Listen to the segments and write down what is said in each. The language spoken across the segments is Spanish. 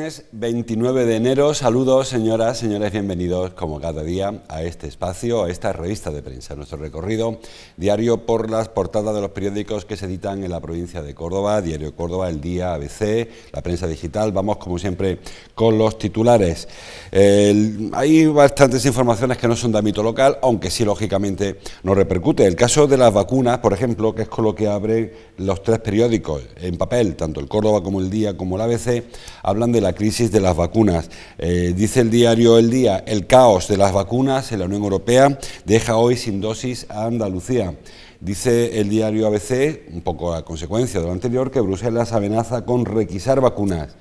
viernes 29 de enero. Saludos, señoras, señores, bienvenidos como cada día a este espacio, a esta revista de prensa, nuestro recorrido diario por las portadas de los periódicos que se editan en la provincia de Córdoba, Diario Córdoba, El Día, ABC, la prensa digital. Vamos, como siempre, con los titulares. hay bastantes informaciones que no son de ámbito local, aunque sí, lógicamente, nos repercute. El caso de las vacunas, por ejemplo, que es con lo que abren los tres periódicos en papel, tanto el Córdoba como el Día como el ABC, hablan de la crisis de las vacunas. Eh, dice el diario El Día, el caos de las vacunas en la Unión Europea deja hoy sin dosis a Andalucía. Dice el diario ABC, un poco a consecuencia de lo anterior, que Bruselas amenaza con requisar vacunas.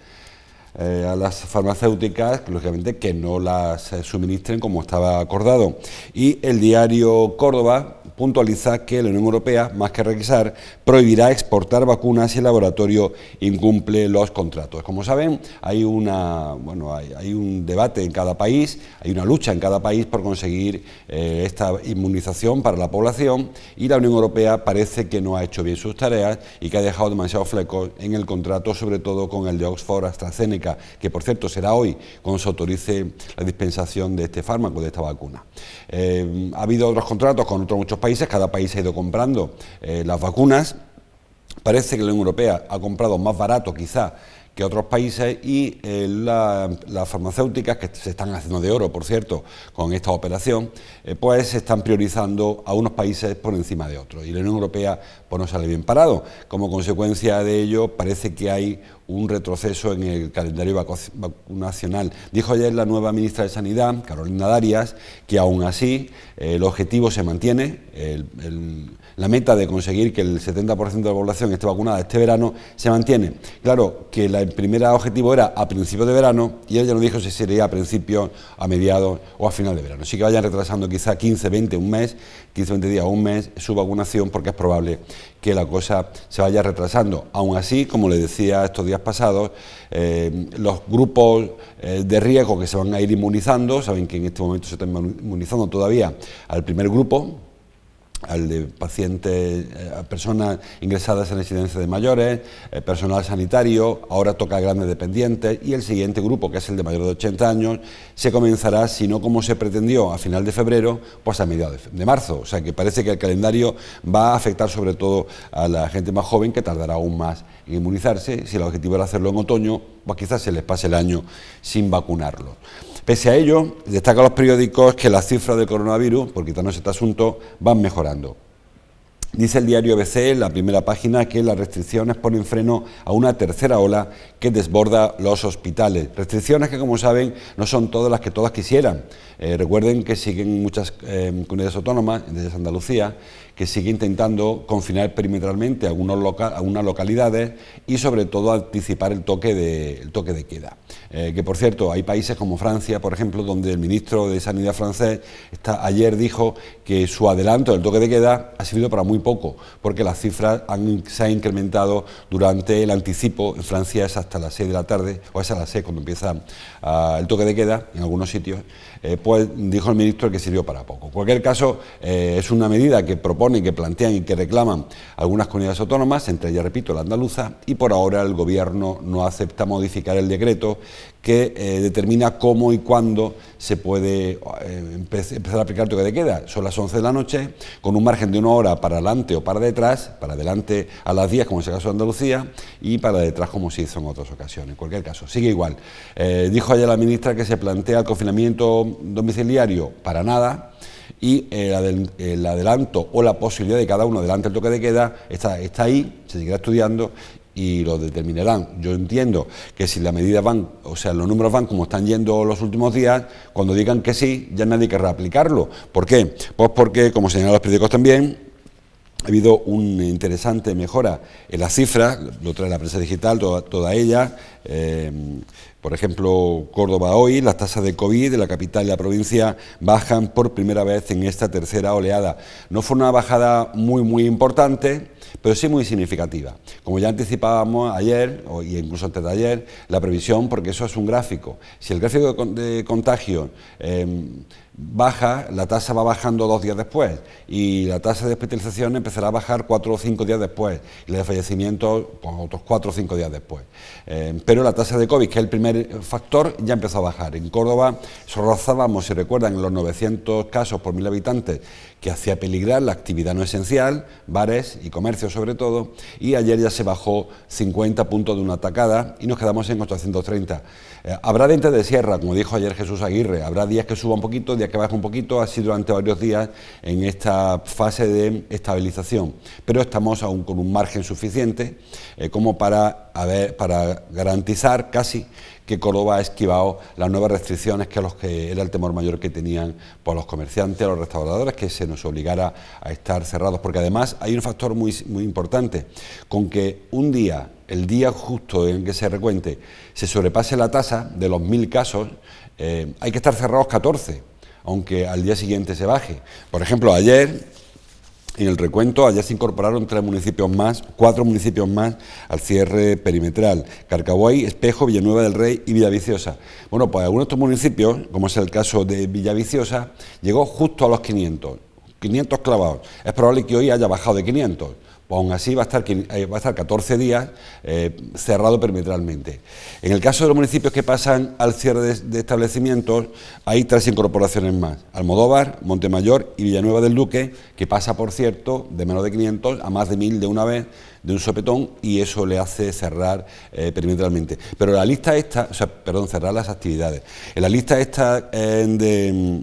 Eh, a las farmacéuticas, lógicamente que no las eh, suministren como estaba acordado. Y el diario Córdoba puntualiza que la Unión Europea, más que requisar, prohibirá exportar vacunas si el laboratorio incumple los contratos. Como saben, hay, una, bueno, hay, un debate en cada país, hay una lucha en cada país por conseguir eh, esta inmunización para la población y la Unión Europea parece que no ha hecho bien sus tareas y que ha dejado demasiados flecos en el contrato, sobre todo con el de Oxford AstraZeneca que por cierto será hoy cuando se autorice la dispensación de este fármaco, de esta vacuna. Eh, ha habido otros contratos con otros muchos países, cada país ha ido comprando eh, las vacunas. Parece que la Unión Europea ha comprado más barato quizá que otros países y eh, las farmacéuticas, que se están haciendo de oro, por cierto, con esta operación, eh, pues se están priorizando a unos países por encima de otros. Y la Unión Europea pues, no sale bien parado. Como consecuencia de ello, parece que hay un retroceso en el calendario vacunacional. Dijo ayer la nueva ministra de Sanidad, Carolina Darias, que aún así eh, el objetivo se mantiene, el la meta de conseguir que el 70% de la población esté vacunada este verano se mantiene. Claro que el primer objetivo era a principios de verano y ella lo dijo si sería a principios, a mediados o a final de verano. Sí que vayan retrasando quizá 15, 20, un mes, 15, 20 días un mes su vacunación porque es probable que la cosa se vaya retrasando. Aún así, como le decía estos días pasados, eh, los grupos eh, de riesgo que se van a ir inmunizando, saben que en este momento se están inmunizando todavía al primer grupo, al de pacientes, eh, personas ingresadas en residencia de mayores, eh, personal sanitario, ahora toca a grandes dependientes y el siguiente grupo, que es el de mayores de 80 años, se comenzará, si no como se pretendió a final de febrero, pues a mediados de, marzo. O sea que parece que el calendario va a afectar sobre todo a la gente más joven que tardará aún más en inmunizarse. Si el objetivo era hacerlo en otoño, pues quizás se les pase el año sin vacunarlos. Pese a ello, destacan los periódicos que las cifras del coronavirus, por quitarnos este asunto, van mejorando. Dice el diario ABC en la primera página que las restricciones ponen freno a una tercera ola que desborda los hospitales. Restricciones que, como saben, no son todas las que todas quisieran. Eh, recuerden que siguen muchas eh, comunidades autónomas, desde Andalucía, que sigue intentando confinar perimetralmente algunas localidades y sobre todo anticipar el toque de, toque de queda. Eh, que por cierto, hay países como Francia, por ejemplo, donde el ministro de Sanidad francés está, ayer dijo que su adelanto del toque de queda ha servido para muy poco, porque las cifras se han incrementado durante el anticipo. En Francia es hasta las 6 de la tarde, o es a las 6 cuando empieza ah, el toque de queda en algunos sitios. Eh, pues dijo el ministro que sirvió para poco. En cualquier caso, eh, es una medida que propone que plantean y que reclaman algunas comunidades autónomas, entre ellas, repito, la andaluza, y por ahora el Gobierno no acepta modificar el decreto que eh, determina cómo y cuándo se puede eh, empezar a aplicar el toque de queda. Son las 11 de la noche, con un margen de una hora para adelante o para detrás, para adelante a las 10, como es el caso de Andalucía, y para detrás, como se hizo en otras ocasiones. En cualquier caso, sigue igual. Eh, dijo ayer la ministra que se plantea el confinamiento domiciliario para nada y el, adelanto o la posibilidad de cada uno adelante el toque de queda está, ahí, se seguirá estudiando y lo determinarán. Yo entiendo que si las medidas van, o sea, los números van como están yendo los últimos días, cuando digan que sí, ya nadie querrá aplicarlo. ¿Por qué? Pues porque, como señalan los periódicos también, ha habido una interesante mejora en las cifras, lo trae la prensa digital, toda, ella, eh, por ejemplo, Córdoba hoy, las tasas de COVID de la capital y la provincia bajan por primera vez en esta tercera oleada. No fue una bajada muy, muy importante, pero sí muy significativa. Como ya anticipábamos ayer, o incluso antes de ayer, la previsión, porque eso es un gráfico. Si el gráfico de contagio em, baja, la tasa va bajando dos días después y la tasa de hospitalización empezará a bajar cuatro o cinco días después y la de fallecimiento, pues, otros cuatro o cinco días después. Em, pero la tasa de COVID, que es el primer factor ya empezó a bajar. En Córdoba rozábamos, si recuerdan, los 900 casos por mil habitantes que hacía peligrar la actividad no esencial, bares y comercios sobre todo, y ayer ya se bajó 50 puntos de una atacada y nos quedamos en 830. Eh, habrá dientes de sierra, como dijo ayer Jesús Aguirre, habrá días que suba un poquito, días que baje un poquito, así durante varios días en esta fase de estabilización, pero estamos aún con un margen suficiente eh, como para, para garantizar casi que Córdoba ha esquivado las nuevas restricciones que, los que era el temor mayor que tenían por los comerciantes, los restauradores, que se nos obligara a estar cerrados. Porque además hay un factor muy, muy importante, con que un día, el día justo en que se recuente, se sobrepase la tasa de los mil casos, eh, hay que estar cerrados 14 aunque al día siguiente se baje. Por ejemplo, ayer en el recuento allá se incorporaron tres municipios más, cuatro municipios más al cierre perimetral, Carcaboy, Espejo, Villanueva del Rey y Villaviciosa. Bueno, pues algunos de estos municipios, como es el caso de Villaviciosa, llegó justo a los 500, 500 clavados. Es probable que hoy haya bajado de 500 pues aún así va a estar, eh, va a estar 14 días eh, cerrado perimetralmente. En el caso de los municipios que pasan al cierre de, establecimientos, hay tres incorporaciones más. Almodóvar, Montemayor y Villanueva del Duque, que pasa, por cierto, de menos de 500 a más de 1.000 de una vez, de un sopetón, y eso le hace cerrar eh, perimetralmente. Pero la lista esta, o sea, perdón, cerrar las actividades. En la lista esta de,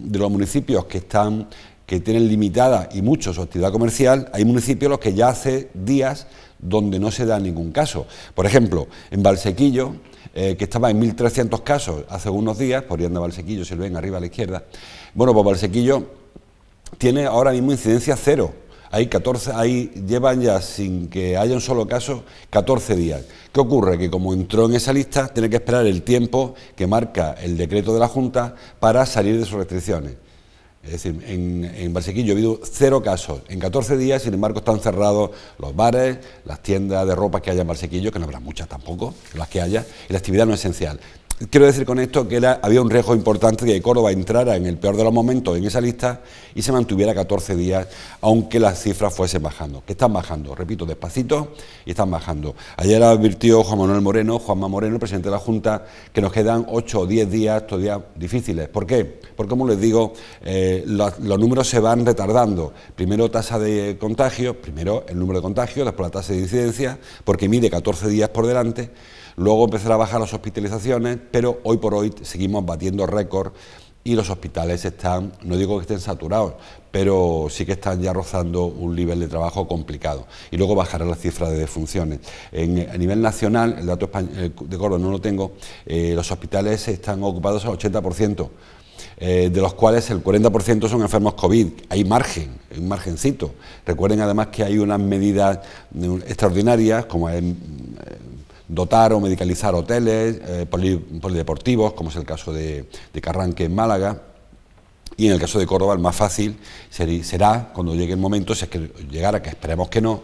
de los municipios que están que tienen limitada y mucho su actividad comercial, hay municipios los que ya hace días donde no se da ningún caso. Por ejemplo, en Valsequillo, eh, que estaba en 1.300 casos hace unos días, por ir a Valsequillo, si lo ven arriba a la izquierda, bueno, pues Valsequillo tiene ahora mismo incidencia cero. Hay 14, ahí llevan ya sin que haya un solo caso 14 días. ¿Qué ocurre? Que como entró en esa lista, tiene que esperar el tiempo que marca el decreto de la Junta para salir de sus restricciones. Es decir, en, Barsequillo ha habido cero casos. En 14 días, sin embargo, están cerrados los bares, las tiendas de ropa que haya en Barsequillo, que no habrá muchas tampoco, las que haya, y la actividad no es esencial. Quiero decir con esto que había un riesgo importante de que Córdoba entrara en el peor de los momentos en esa lista y se mantuviera 14 días, aunque las cifras fuesen bajando, que están bajando, repito, despacito y están bajando. Ayer advirtió Juan Manuel Moreno, Juanma Moreno, el presidente de la Junta, que nos quedan 8 o 10 días todavía difíciles. ¿Por qué? Porque, como les digo, eh, los, números se van retardando. Primero tasa de contagios, primero el número de contagios, después la tasa de incidencia, porque mide 14 días por delante Luego empezará a bajar las hospitalizaciones, pero hoy por hoy seguimos batiendo récord y los hospitales están, no digo que estén saturados, pero sí que están ya rozando un nivel de trabajo complicado. Y luego bajarán la cifra de defunciones. a nivel nacional, el dato eh, de Córdoba no lo tengo, eh, los hospitales están ocupados al 80%. Eh, de los cuales el 40% son enfermos COVID. Hay margen, hay un margencito. Recuerden además que hay unas medidas extraordinarias, como es mm, dotar o medicalizar hoteles eh, polideportivos, como es el caso de, Carranque en Málaga. Y en el caso de Córdoba, el más fácil será, cuando llegue el momento, si es que llegara, que esperemos que no,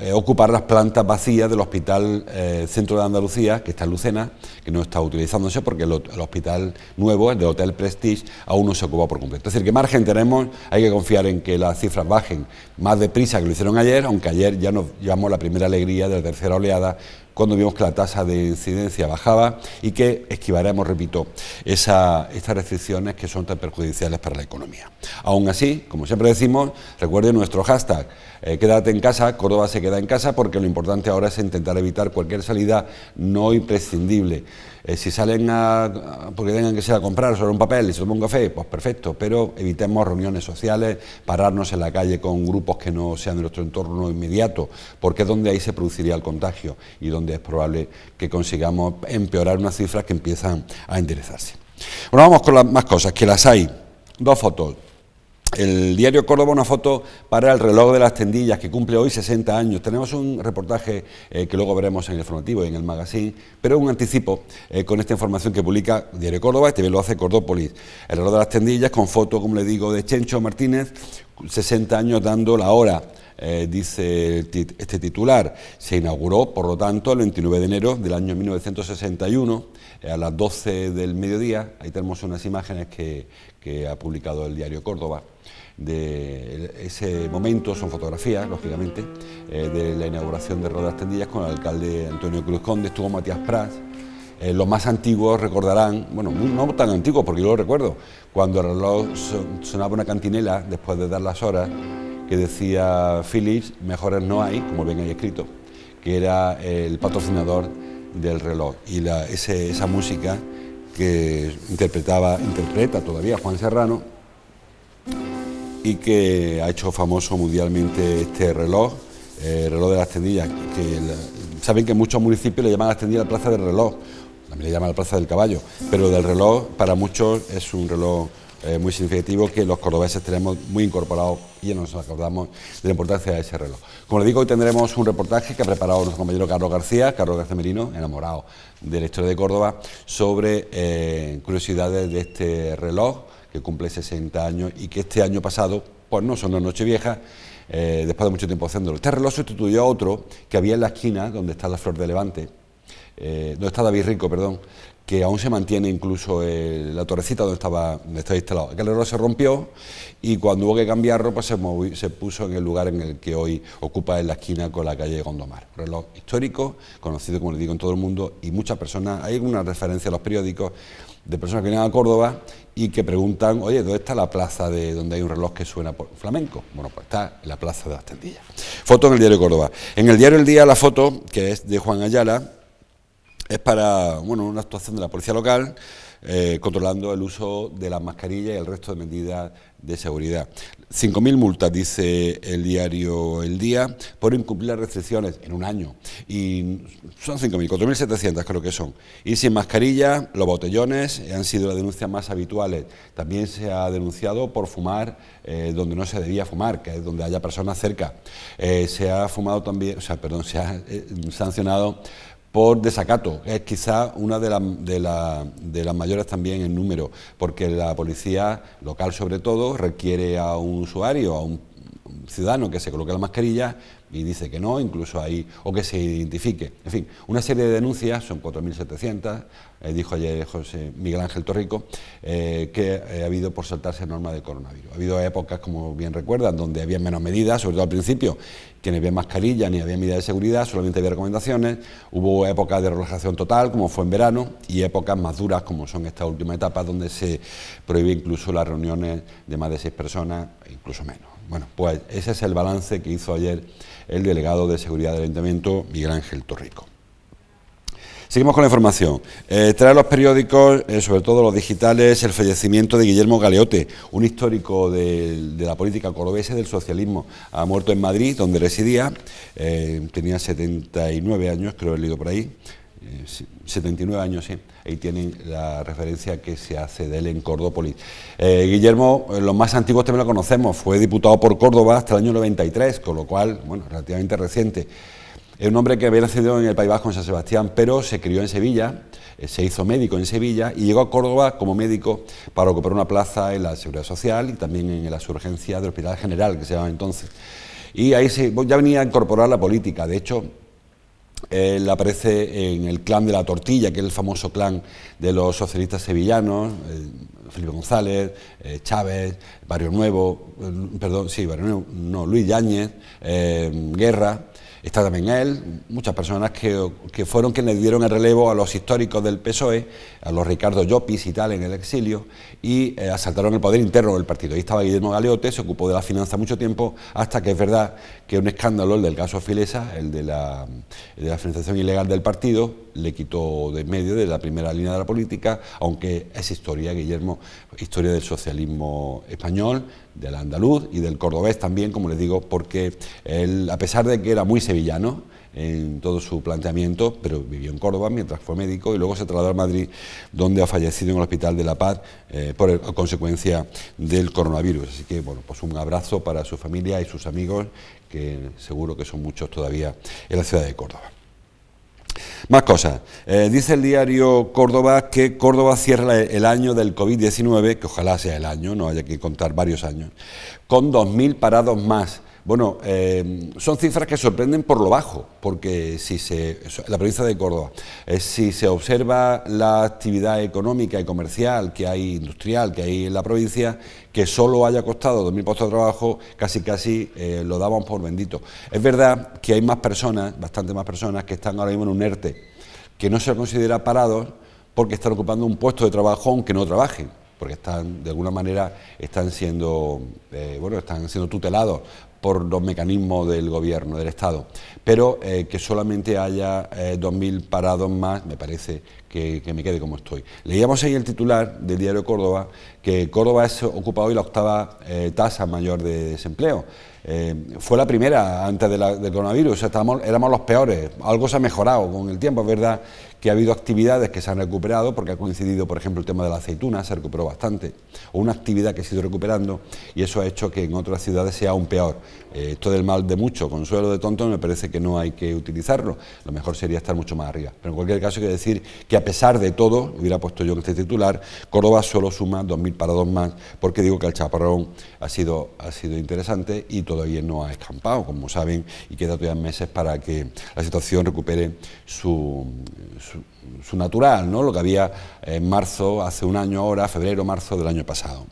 eh, ocupar las plantas vacías del Hospital eh, Centro de Andalucía, que está en Lucena, que no está utilizándose porque el, hospital nuevo, el de Hotel Prestige, aún no se ocupa por completo. Es decir, que margen tenemos, hay que confiar en que las cifras bajen más deprisa que lo hicieron ayer, aunque ayer ya nos llevamos la primera alegría de la tercera oleada, cuando vimos que la tasa de incidencia bajaba y que esquivaremos, repito, esas estas restricciones que son tan perjudiciales para la economía. Aún así, como siempre decimos, recuerde nuestro hashtag, eh, quédate en casa, Córdoba se queda en casa, porque lo importante ahora es intentar evitar cualquier salida no imprescindible. Eh, si salen a, porque tengan que ser a comprar sobre un papel y se toman un café, pues perfecto, pero evitemos reuniones sociales, pararnos en la calle con grupos que no sean de nuestro entorno inmediato, porque es donde ahí se produciría el contagio y donde es probable que consigamos empeorar unas cifras que empiezan a enderezarse. Bueno, vamos con las más cosas, que las hay. Dos fotos el diario Córdoba una foto para el reloj de las tendillas que cumple hoy 60 años. Tenemos un reportaje eh, que luego veremos en el formativo y en el magazine, pero un anticipo eh, con esta información que publica Diario Córdoba, este bien lo hace Cordópolis. El reloj de las tendillas con foto, como le digo, de Chencho Martínez, 60 años dando la hora. Eh, dice este titular, se inauguró, por lo tanto, el 29 de enero del año 1961, a las 12 del mediodía. Ahí tenemos unas imágenes que ha publicado el diario Córdoba de ese momento, son fotografías, lógicamente, eh, de la inauguración de Rodas Tendillas con el alcalde Antonio Cruz Conde, estuvo Matías Prats. Eh, los más antiguos recordarán, bueno, no tan antiguos porque yo lo recuerdo, cuando el reloj sonaba una cantinela después de dar las horas que decía Philips, mejores no hay, como ven ahí escrito, que era el patrocinador del reloj. Y esa música que interpretaba, interpreta todavía Juan Serrano, y que ha hecho famoso mundialmente este reloj, el eh, reloj de las tendillas, que saben que muchos municipios le llaman las tendillas la plaza del reloj, también le llaman la plaza del caballo, pero del reloj para muchos es un reloj eh, muy significativo que los cordobeses tenemos muy incorporado y ya nos acordamos de la importancia de ese reloj. Como les digo, hoy tendremos un reportaje que ha preparado nuestro compañero Carlos García, Carlos García Merino, enamorado de la historia de Córdoba, sobre eh, curiosidades de este reloj que cumple 60 años y que este año pasado, pues no son las Noches Viejas... Eh, después de mucho tiempo haciéndolo. Este reloj sustituyó a otro que había en la esquina donde está la Flor de Levante, eh, donde está David Rico, perdón, que aún se mantiene incluso eh, la torrecita donde estaba, instalado. Aquel reloj se rompió y cuando hubo que cambiar ropa pues se, se, puso en el lugar en el que hoy ocupa en la esquina con la calle Gondomar. reloj histórico, conocido, como le digo, en todo el mundo y muchas personas, hay una referencia a los periódicos de personas que venían a Córdoba y que preguntan, oye, ¿dónde está la plaza de donde hay un reloj que suena por flamenco? Bueno, pues está en la plaza de las tendillas. Foto en el diario Córdoba. En el diario El Día la foto, que es de Juan Ayala, es para bueno, una actuación de la policía local eh, controlando el uso de las mascarillas y el resto de medidas de seguridad. 5.000 multas, dice el diario El Día, por incumplir las restricciones en un año. Y son 5.000, 4.700 creo que son. Y sin mascarilla, los botellones eh, han sido las denuncias más habituales. También se ha denunciado por fumar eh, donde no se debía fumar, que es donde haya personas cerca. Eh, se ha fumado también, o sea, perdón, se ha sancionado por desacato. Es quizá una de, de, de, las mayores también en número, porque la policía local sobre todo requiere a un usuario, a un ciudadano que se coloque la mascarilla y dice que no, incluso ahí, o que se identifique. En fin, una serie de denuncias, son 4.700, eh, dijo ayer José Miguel Ángel Torrico, eh, que eh, ha habido por saltarse norma de coronavirus. Ha habido épocas, como bien recuerdan, donde había menos medidas, sobre todo al principio, que no había mascarilla, ni había medidas de seguridad, solamente había recomendaciones. Hubo épocas de relajación total, como fue en verano, y épocas más duras, como son esta última etapa donde se prohíbe incluso las reuniones de más de seis personas, e incluso menos. Bueno, pues ese es el balance que hizo ayer el delegado de Seguridad del Ayuntamiento, Miguel Ángel Torrico. Seguimos con la información. Eh, trae los periódicos, eh, sobre todo los digitales, el fallecimiento de Guillermo Galeote, un histórico de, la política cordobesa del socialismo. Ha muerto en Madrid, donde residía. Eh, tenía 79 años, creo he leído por ahí. 79 años, sí. Ahí tienen la referencia que se hace de él en Cordópolis. Guillermo, los más antiguos también lo conocemos, fue diputado por Córdoba hasta el año 93, con lo cual, bueno, relativamente reciente. Es un hombre que había nacido en el País Vasco, en San Sebastián, pero se crió en Sevilla, eh, se hizo médico en Sevilla y llegó a Córdoba como médico para ocupar una plaza en la Seguridad Social y también en la urgencia del Hospital General, que se llamaba entonces. Y ahí se, ya venía a incorporar la política. De hecho, él aparece en el clan de la tortilla, que es el famoso clan de los socialistas sevillanos, eh, Felipe González, eh, Chávez, Barrio Nuevo, perdón, sí, Barrio Nuevo, no, Luis Yáñez, Guerra, Está también él, muchas personas que, que fueron quienes dieron el relevo a los históricos del PSOE, a los Ricardo Llopis y tal en el exilio, y eh, asaltaron el poder interno del partido. Ahí estaba Guillermo Galeote, se ocupó de la finanza mucho tiempo, hasta que es verdad que un escándalo, el del caso Filesa, el de la, el de la financiación ilegal del partido, le quitó de medio de la primera línea de la política, aunque es historia, Guillermo, historia del socialismo español, del andaluz y del cordobés también, como les digo, porque él, a pesar de que era muy sevillano, en todo su planteamiento, pero vivió en Córdoba mientras fue médico y luego se trasladó a Madrid, donde ha fallecido en el Hospital de la Paz eh, por consecuencia del coronavirus. Así que, bueno, pues un abrazo para su familia y sus amigos, que seguro que son muchos todavía en la ciudad de Córdoba. Más cosas. Eh, dice el diario Córdoba que Córdoba cierra el año del COVID-19, que ojalá sea el año, no haya que contar varios años, con 2.000 parados más bueno, eh, son cifras que sorprenden por lo bajo, porque si se, la provincia de Córdoba, eh, si se observa la actividad económica y comercial que hay, industrial que hay en la provincia, que solo haya costado 2.000 puestos de trabajo, casi casi eh, lo daban por bendito. Es verdad que hay más personas, bastante más personas, que están ahora mismo en un ERTE, que no se considera parados porque están ocupando un puesto de trabajo aunque no trabajen porque están de alguna manera están siendo bueno están siendo tutelados por los mecanismos del gobierno, del Estado. Pero eh, que solamente haya 2.000 eh, parados más, me parece que, me quede como estoy. Leíamos ahí el titular del diario Córdoba, que Córdoba es, ocupa hoy la octava eh, tasa mayor de desempleo. fue la primera antes del coronavirus, estábamos, éramos los peores. Algo se ha mejorado con el tiempo, es verdad que ha habido actividades que se han recuperado, porque ha coincidido, por ejemplo, el tema de la aceituna, se recuperó bastante, o una actividad que ha sido recuperando, y eso ha hecho que en otras ciudades sea aún peor. Eh, esto del mal de mucho, consuelo de tonto, me parece que no hay que utilizarlo, lo mejor sería estar mucho más arriba. Pero en cualquier caso, hay que decir que a pesar de todo, hubiera puesto yo en este titular, Córdoba solo suma 2.000 dos más, porque digo que el chaparrón ha sido, ha sido interesante y todavía no ha escampado, como saben, y queda todavía meses para que la situación recupere su su, natural, ¿no? lo que había en marzo, hace un año ahora, febrero, marzo del año pasado.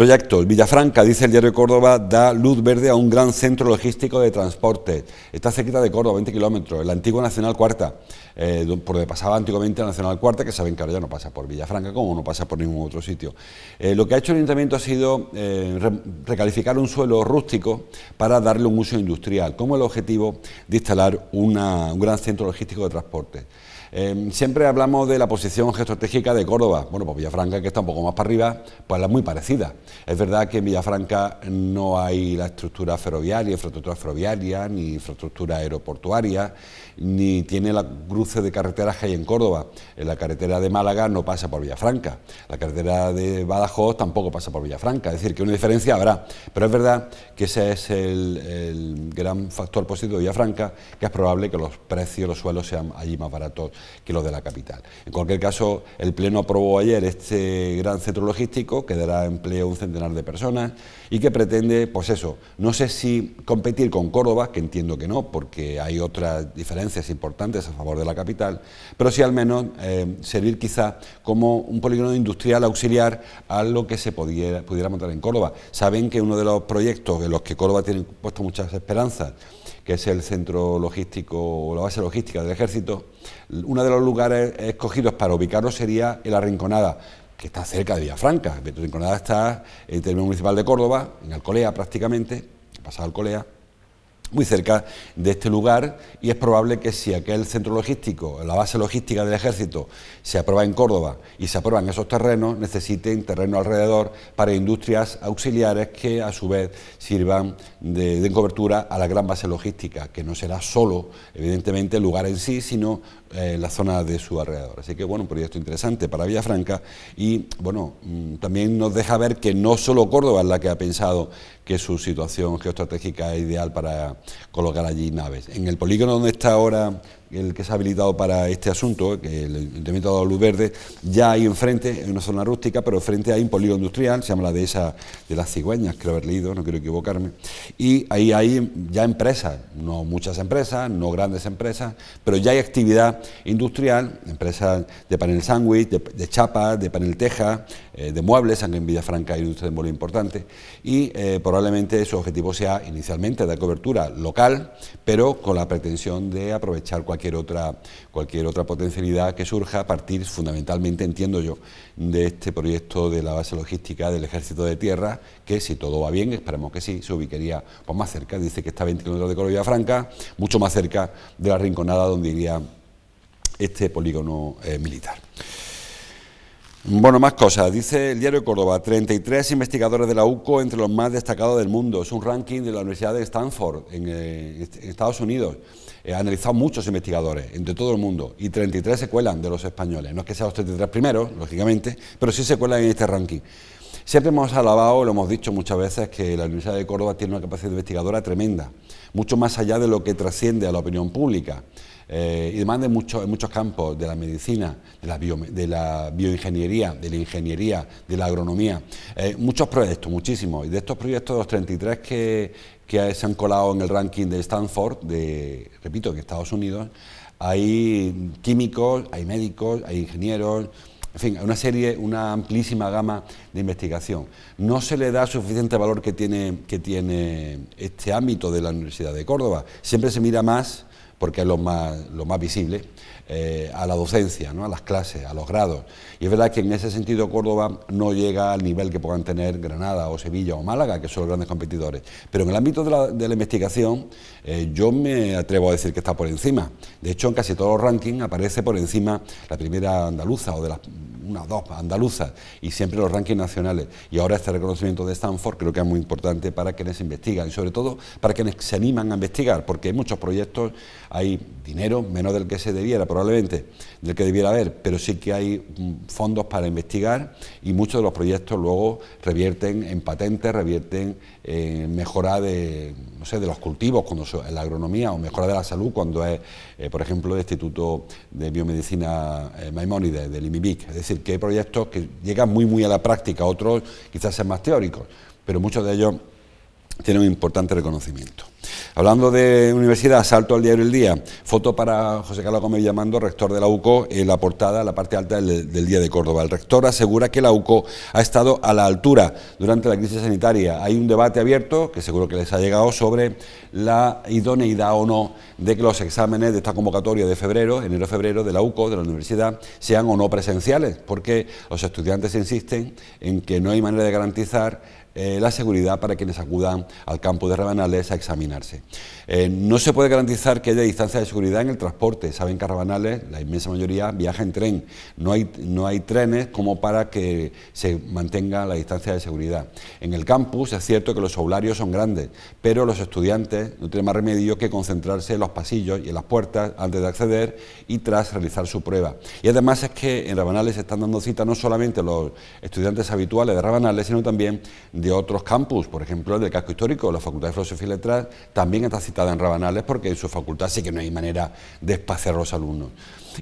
Proyecto. Villafranca, dice el diario de Córdoba, da luz verde a un gran centro logístico de transporte. Está cerquita de Córdoba, 20 kilómetros, la antigua Nacional Cuarta, por eh, donde pasaba antiguamente la Nacional Cuarta, que saben que ahora ya no pasa por Villafranca, como no pasa por ningún otro sitio. Eh, lo que ha hecho el ayuntamiento ha sido eh, recalificar un suelo rústico para darle un uso industrial, como el objetivo de instalar un gran centro logístico de transporte. Em, siempre hablamos de la posición geoestratégica de Córdoba. Bueno, pues Villafranca, que está un poco más para arriba, pues es muy parecida. Es verdad que en Villafranca no hay la estructura ferroviaria, infraestructura ferroviaria, ni infraestructura aeroportuaria, ni tiene la cruce de carreteras que hay en Córdoba. la carretera de Málaga no pasa por Villafranca. La carretera de Badajoz tampoco pasa por Villafranca. Es decir, que una diferencia habrá. Pero es verdad que ese es el, el gran factor positivo de Villafranca, que es probable que los precios, los suelos sean allí más baratos que los de la capital. En cualquier caso, el Pleno aprobó ayer este gran centro logístico que dará empleo a un centenar de personas y que pretende, pues eso, no sé si competir con Córdoba, que entiendo que no, porque hay otras diferencias importantes a favor de la capital, pero sí al menos eh, servir quizá como un polígono industrial auxiliar a lo que se pudiera, pudiera montar en Córdoba. Saben que uno de los proyectos en los que Córdoba tiene puesto muchas esperanzas que es el centro logístico o la base logística del ejército, uno de los lugares escogidos para ubicarlo sería el Rinconada... que está cerca de Villafranca. la Rinconada está en el término municipal de Córdoba, en Alcolea prácticamente, pasado Alcolea muy cerca de este lugar y es probable que si aquel centro logístico, la base logística del ejército, se aprueba en Córdoba y se aprueban esos terrenos, necesiten terreno alrededor para industrias auxiliares que a su vez sirvan de, de cobertura a la gran base logística, que no será solo, evidentemente, el lugar en sí, sino eh, la zona de su alrededor. Así que bueno, un proyecto interesante para Villafranca y bueno, mm, también nos deja ver que no solo Córdoba es la que ha pensado que su situación geoestratégica es ideal para colocar allí naves. En el polígono donde está ahora el que se ha habilitado para este asunto, que el Ayuntamiento de dado luz verde, ya hay enfrente, en una zona rústica, pero enfrente hay un polígono industrial, se llama la esa de las cigüeñas, creo haber leído, no quiero equivocarme, y ahí hay ya empresas, no muchas empresas, no grandes empresas, pero ya hay actividad industrial, empresas de panel sándwich, de, chapa, de panel teja, eh, de muebles, aunque en Villafranca hay un industria de muebles importante, y eh, probablemente su objetivo sea inicialmente dar cobertura local, pero con la pretensión de aprovechar cualquier otra, cualquier otra potencialidad que surja a partir, fundamentalmente, entiendo yo, de este proyecto de la base logística del Ejército de Tierra, que si todo va bien, esperemos que sí, se ubicaría pues, más cerca, dice que está a 20 kilómetros de Colombia Franca, mucho más cerca de la Rinconada donde iría este polígono eh, militar. Bueno, más cosas. Dice el diario de Córdoba, 33 investigadores de la UCO entre los más destacados del mundo. Es un ranking de la Universidad de Stanford en, eh, Estados Unidos. Eh, ha analizado muchos investigadores entre todo el mundo y 33 se cuelan de los españoles. No es que sean los 33 primeros, lógicamente, pero sí se cuelan en este ranking. Siempre hemos alabado, lo hemos dicho muchas veces, que la Universidad de Córdoba tiene una capacidad investigadora tremenda, mucho más allá de lo que trasciende a la opinión pública. Eh, y demanda en, muchos campos, de la medicina, de la, bioingeniería, de la ingeniería, de la agronomía. Eh, muchos proyectos, muchísimos. Y de estos proyectos, los 33 que, que se han colado en el ranking de Stanford, de, repito, que Estados Unidos, hay químicos, hay médicos, hay ingenieros, en fin, una serie, una amplísima gama de investigación. No se le da suficiente valor que tiene, que tiene este ámbito de la Universidad de Córdoba. Siempre se mira más porque es lo más, lo más visible, eh, a la docencia, ¿no? a las clases, a los grados. Y es verdad que en ese sentido Córdoba no llega al nivel que puedan tener Granada o Sevilla o Málaga, que son los grandes competidores. Pero en el ámbito de la, investigación eh, yo me atrevo a decir que está por encima. De hecho, en casi todos los rankings aparece por encima la primera andaluza o de las unas dos andaluzas y siempre los rankings nacionales. Y ahora este reconocimiento de Stanford creo que es muy importante para quienes investigan y sobre todo para quienes se animan a investigar, porque hay muchos proyectos, hay dinero menos del que se debiera, probablemente, del que debiera haber, pero sí que hay mm, fondos para investigar y muchos de los proyectos luego revierten en patentes, revierten en mejora de, no sé, de los cultivos cuando en la agronomía o mejora de la salud cuando es, eh, por ejemplo, el Instituto de Biomedicina eh, Maimónides del IMIBIC. Es decir, que hay proyectos que llegan muy, muy a la práctica, otros quizás sean más teóricos, pero muchos de ellos tiene un importante reconocimiento. Hablando de universidad, salto al diario El Día. Foto para José Carlos Gómez Llamando, rector de la UCO, en la portada, la parte alta del, del, Día de Córdoba. El rector asegura que la UCO ha estado a la altura durante la crisis sanitaria. Hay un debate abierto, que seguro que les ha llegado, sobre la idoneidad o no de que los exámenes de esta convocatoria de febrero, enero-febrero, de la UCO, de la universidad, sean o no presenciales, porque los estudiantes insisten en que no hay manera de garantizar eh, la seguridad para quienes acudan al campus de Rabanales a examinarse. Eh, no se puede garantizar que haya distancia de seguridad en el transporte. Saben que Rabanales la inmensa mayoría viaja en tren. No hay, no hay trenes como para que se mantenga la distancia de seguridad. En el campus es cierto que los solarios son grandes, pero los estudiantes no tienen más remedio que concentrarse en los pasillos y en las puertas antes de acceder y tras realizar su prueba. Y además es que en Rabanales se están dando cita no solamente los estudiantes habituales de Rabanales, sino también de de otros campus, por ejemplo el del casco histórico, la Facultad de Filosofía y Letras también está citada en Rabanales porque en su facultad sí que no hay manera de espaciar a los alumnos.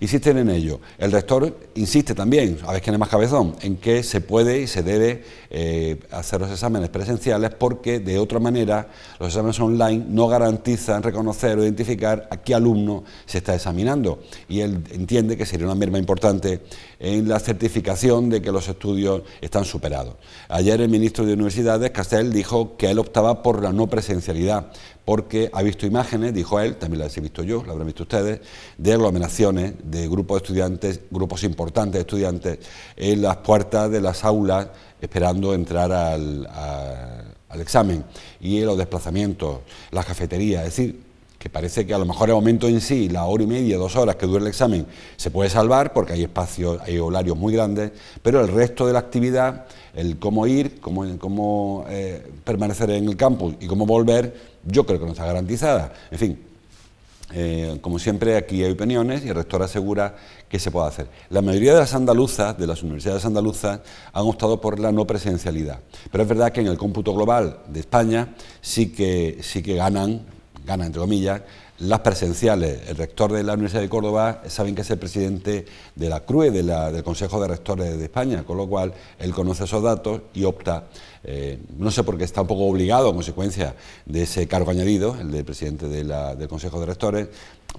Insisten en ello. El rector insiste también, a ver quién es más cabezón, en que se puede y se debe eh, hacer los exámenes presenciales porque de otra manera los exámenes online no garantizan reconocer o identificar a qué alumno se está examinando. Y él entiende que sería una merma importante en la certificación de que los estudios están superados. Ayer el ministro de Universidades, Castell, dijo que él optaba por la no presencialidad, porque ha visto imágenes, dijo él, también las he visto yo, las habrán visto ustedes, de aglomeraciones de grupos de estudiantes, grupos importantes de estudiantes, en las puertas de las aulas esperando entrar al, al examen y los desplazamientos, las cafeterías, es decir, que parece que a lo mejor el momento en sí, la hora y media, dos horas que dura el examen, se puede salvar porque hay espacios, hay horarios muy grandes, pero el resto de la actividad, el cómo ir, cómo, cómo eh, permanecer en el campus y cómo volver, yo creo que no está garantizada. En fin, eh, como siempre, aquí hay opiniones y el rector asegura que se puede hacer. La mayoría de las andaluzas, de las universidades andaluzas, han optado por la no presencialidad. Pero es verdad que en el cómputo global de España sí que, sí que ganan gana entre comillas, las presenciales. El rector de la Universidad de Córdoba saben que es el presidente de la CRUE, del Consejo de Rectores de España, con lo cual él conoce esos datos y opta, eh, no sé por qué está un poco obligado a consecuencia de ese cargo añadido, el de presidente del Consejo de Rectores,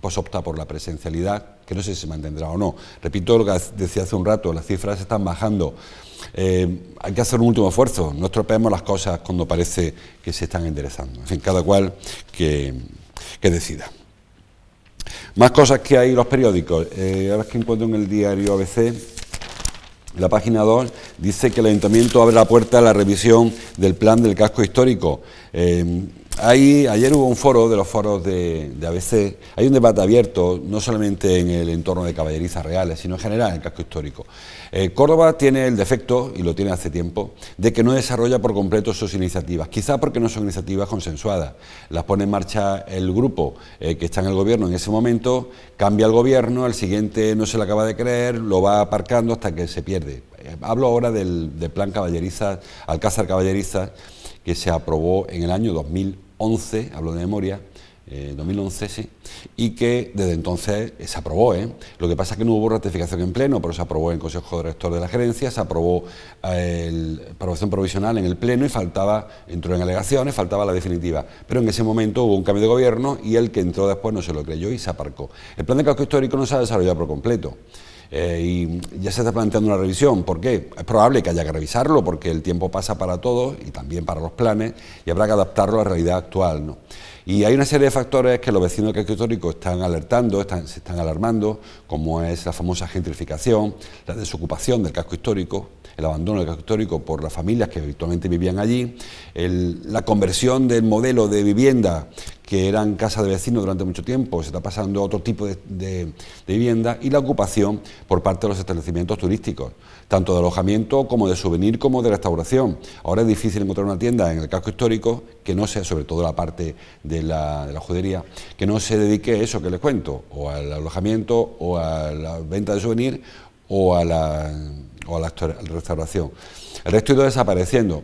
pues opta por la presencialidad, que no sé si se mantendrá o no. Repito lo que decía hace un rato, las cifras están bajando. Eh, hay que hacer un último esfuerzo, no estropeemos las cosas cuando parece que se están enderezando. En cada cual que, decida. Más cosas que hay en los periódicos. Eh, ahora es que encuentro en el diario ABC, la página 2 dice que el ayuntamiento abre la puerta a la revisión del plan del casco histórico. Eh, ayer hubo un foro de los foros de, ABC. Hay un debate abierto, no solamente en el entorno de caballerizas reales, sino en general en el casco histórico. Eh, Córdoba tiene el defecto, y lo tiene hace tiempo, de que no desarrolla por completo sus iniciativas, quizá porque no son iniciativas consensuadas. Las pone en marcha el grupo eh, que está en el gobierno en ese momento, cambia el gobierno, al siguiente no se le acaba de creer, lo va aparcando hasta que se pierde. Eh, hablo ahora del, del plan caballeriza, Alcázar Caballeriza, que se aprobó en el año 2000 2011, hablo de memoria, 2011, eh, sí, y que desde entonces se aprobó. Eh. Lo que pasa es que no hubo ratificación en pleno, pero se aprobó en el Consejo Director de la Gerencia, se aprobó eh, la aprobación provisional en el pleno y faltaba, entró en alegaciones, faltaba la definitiva. Pero en ese momento hubo un cambio de gobierno y el que entró después no se lo creyó y se aparcó. El plan de casco histórico no se ha desarrollado por completo. Eh, y ya se está planteando una revisión. ¿Por qué? Es probable que haya que revisarlo porque el tiempo pasa para todos y también para los planes y habrá que adaptarlo a la realidad actual. Y hay una serie de factores que los vecinos casco histórico están alertando, se están alarmando, como es la famosa gentrificación, la desocupación del casco histórico, el abandono del casco histórico por las familias que habitualmente vivían allí, la conversión del modelo de vivienda que eran casas de vecinos durante mucho tiempo, se está pasando a otro tipo de, vivienda y la ocupación por parte de los establecimientos turísticos, tanto de alojamiento como de souvenir como de restauración. Ahora es difícil encontrar una tienda en el casco histórico que no sea, sobre todo la parte de la, de la judería, que no se dedique a eso que les cuento, o al alojamiento, o a la venta de souvenir, o a la o a la restauración. El resto ha ido desapareciendo.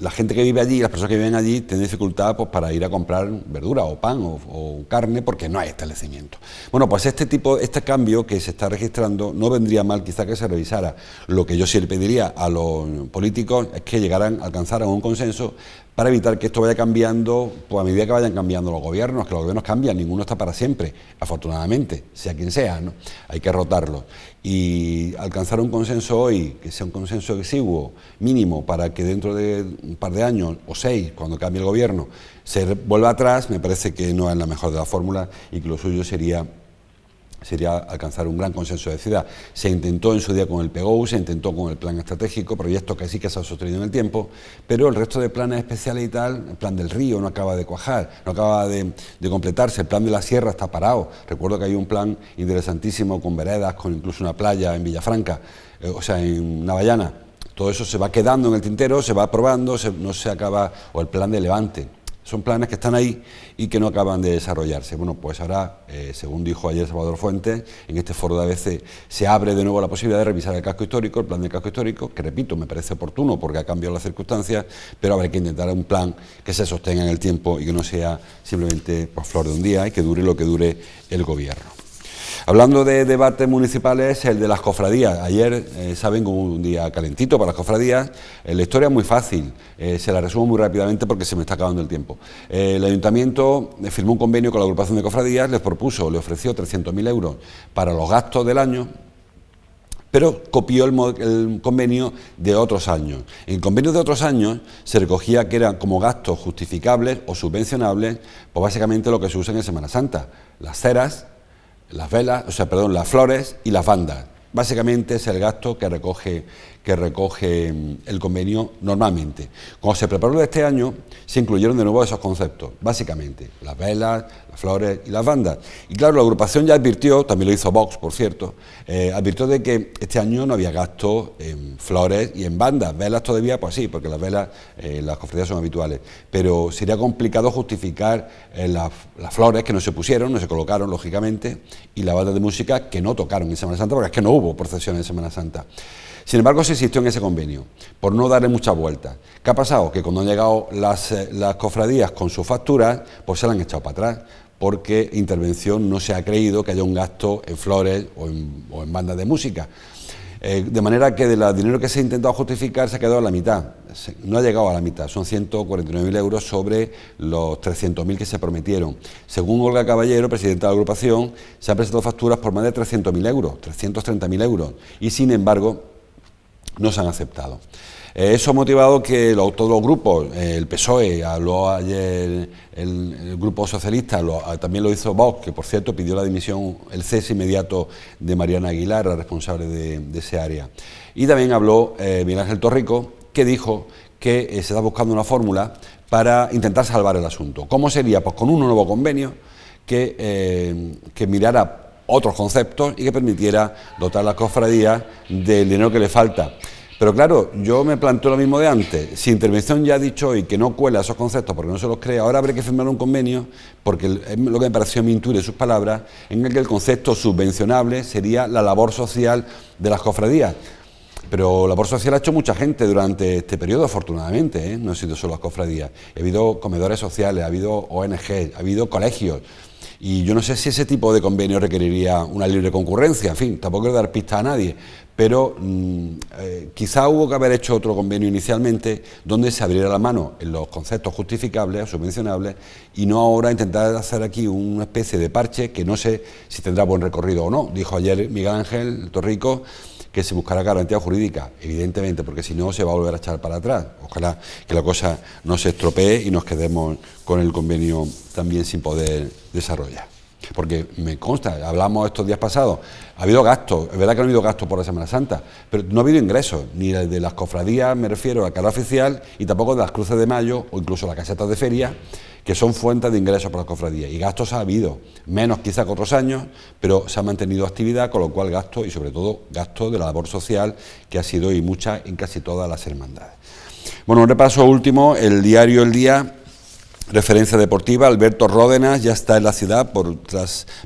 La gente que vive allí, las personas que viven allí, tienen dificultad pues, para ir a comprar verdura o pan o, carne porque no hay establecimiento. Bueno, pues este tipo, este cambio que se está registrando no vendría mal quizá que se revisara. Lo que yo sí le pediría a los políticos es que llegaran, alcanzaran un consenso para evitar que esto vaya cambiando pues a medida que vayan cambiando los gobiernos, que los gobiernos cambian, ninguno está para siempre, afortunadamente, sea quien sea, ¿no? hay que rotarlo. Y alcanzar un consenso hoy, que sea un consenso exiguo, mínimo, para que dentro de un par de años o seis, cuando cambie el gobierno, se vuelva atrás, me parece que no es la mejor de las fórmulas y que lo suyo sería sería alcanzar un gran consenso de ciudad. Se intentó en su día con el PGOU, se intentó con el plan estratégico, proyecto que sí que se ha sostenido en el tiempo, pero el resto de planes especiales y tal, el plan del río no acaba de cuajar, no acaba de, completarse, el plan de la sierra está parado. Recuerdo que hay un plan interesantísimo con veredas, con incluso una playa en Villafranca, eh, o sea, en Navallana. Todo eso se va quedando en el tintero, se va aprobando, no se acaba, o el plan de Levante son planes que están ahí y que no acaban de desarrollarse. Bueno, pues ahora, eh, según dijo ayer Salvador Fuentes, en este foro de ABC se abre de nuevo la posibilidad de revisar el casco histórico, el plan del casco histórico, que repito, me parece oportuno porque ha cambiado las circunstancias, pero habrá que intentar un plan que se sostenga en el tiempo y que no sea simplemente por pues, flor de un día y que dure lo que dure el gobierno. Hablando de debates municipales, el de las cofradías. Ayer, eh, saben, saben, un día calentito para las cofradías. Eh, la historia es muy fácil, eh, se la resumo muy rápidamente porque se me está acabando el tiempo. el ayuntamiento firmó un convenio con la agrupación de cofradías, les propuso, le ofreció 300.000 euros para los gastos del año, pero copió el, convenio de otros años. En el convenio de otros años se recogía que eran como gastos justificables o subvencionables, pues básicamente lo que se usa en Semana Santa, las ceras las velas, o sea, perdón, las flores y las bandas. Básicamente es el gasto que recoge, que recoge mm, el convenio normalmente. Cuando se preparó este año, se incluyeron de nuevo esos conceptos, básicamente, las velas, las flores y las bandas. Y claro, la agrupación ya advirtió, también lo hizo Vox, por cierto, eh, advirtió de que este año no había gasto en flores y en bandas. Velas todavía, pues sí, porque las velas, eh, las cofradías son habituales. Pero sería complicado justificar eh, las, flores que no se pusieron, no se colocaron, lógicamente, y la banda de música que no tocaron en Semana Santa, porque es que no hubo procesión en Semana Santa. Sin embargo, se insistió en ese convenio, por no darle muchas vueltas. ¿Qué ha pasado? Que cuando han llegado las, las cofradías con sus facturas, pues se la han echado para atrás porque intervención no se ha creído que haya un gasto en flores o en, bandas de música. Eh, de manera que del dinero que se ha intentado justificar se ha quedado a la mitad, no ha llegado a la mitad, son 149.000 euros sobre los 300.000 que se prometieron. Según Olga Caballero, presidenta de la agrupación, se han presentado facturas por más de 300.000 euros, 330.000 euros, y sin embargo no se han aceptado. Eh, eso ha motivado que los, todos los grupos, eh, el PSOE habló ayer, el, Grupo Socialista también lo hizo Vox, que por cierto pidió la dimisión, el cese inmediato de Mariana Aguilar, la responsable de, ese área. Y también habló eh, Miguel Ángel Torrico, que dijo que se está buscando una fórmula para intentar salvar el asunto. ¿Cómo sería? Pues con un nuevo convenio que, que mirara otros conceptos y que permitiera dotar las cofradías del dinero que le falta. Pero claro, yo me planteo lo mismo de antes. Si Intervención ya ha dicho hoy que no cuela esos conceptos porque no se los cree, ahora habrá que firmar un convenio, porque es lo que me pareció mi intuir sus palabras, en el que el concepto subvencionable sería la labor social de las cofradías. Pero labor social ha hecho mucha gente durante este periodo, afortunadamente, ¿eh? no han sido solo las cofradías. Ha habido comedores sociales, ha habido ONG, ha habido colegios. Y yo no sé si ese tipo de convenio requeriría una libre concurrencia, en fin, tampoco quiero dar pista a nadie, pero mm, eh, quizá hubo que haber hecho otro convenio inicialmente donde se abriera la mano en los conceptos justificables o subvencionables y no ahora intentar hacer aquí una especie de parche que no sé si tendrá buen recorrido o no. Dijo ayer Miguel Ángel Torrico que se buscará garantía jurídica, evidentemente, porque si no se va a volver a echar para atrás. Ojalá que la cosa no se estropee y nos quedemos con el convenio también sin poder desarrollar. Porque me consta, hablamos estos días pasados, ha habido gastos, es verdad que no ha habido gastos por la Semana Santa, pero no ha habido ingresos, ni de las cofradías, me refiero a cara oficial, y tampoco de las cruces de mayo o incluso las casetas de feria, que son fuentes de ingresos para las cofradías. Y gastos ha habido, menos quizá que otros años, pero se ha mantenido actividad, con lo cual gasto y sobre todo gasto de la labor social, que ha sido y mucha en casi todas las hermandades. Bueno, un repaso último, el diario El Día referencia deportiva, Alberto Ródenas ya está en la ciudad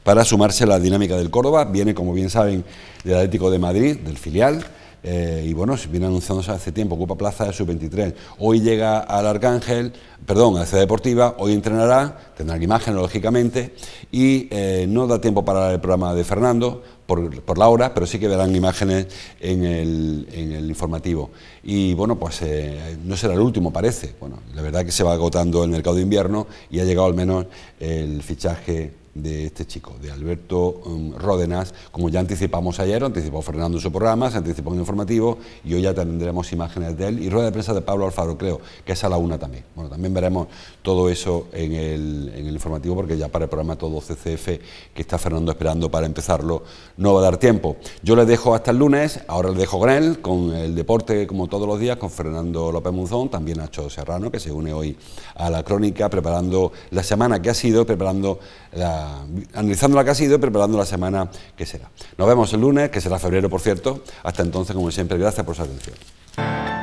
para sumarse a la dinámica del Córdoba, viene como bien saben del Atlético de Madrid, del filial, eh, y bueno, viene anunciándose hace tiempo, ocupa plaza de sub-23. Hoy llega al Arcángel, perdón, a la Ciudad Deportiva, hoy entrenará, tendrá la imagen lógicamente, y eh, no da tiempo para el programa de Fernando, por, la hora, pero sí que verán imágenes en el, informativo. Y bueno, pues eh, no será el último, parece. Bueno, la verdad es que se va agotando el mercado de invierno y ha llegado al menos el fichaje de este chico, de Alberto um, Ródenas, como ya anticipamos ayer, anticipó Fernando en su programa, se anticipó en el informativo y hoy ya tendremos imágenes de él y rueda de prensa de Pablo Alfaro, creo, que es a la una también. Bueno, también veremos todo eso en el, informativo porque ya para el programa todo CCF que está Fernando esperando para empezarlo no va a dar tiempo. Yo les dejo hasta el lunes, ahora les dejo con él, con el deporte como todos los días, con Fernando López Muzón también Nacho Serrano, que se une hoy a la crónica preparando la semana que ha sido, preparando la analizando la, que ha sido y preparando la semana que será. Nos vemos el lunes, que será febrero, por cierto. Hasta entonces, como siempre, gracias por su atención.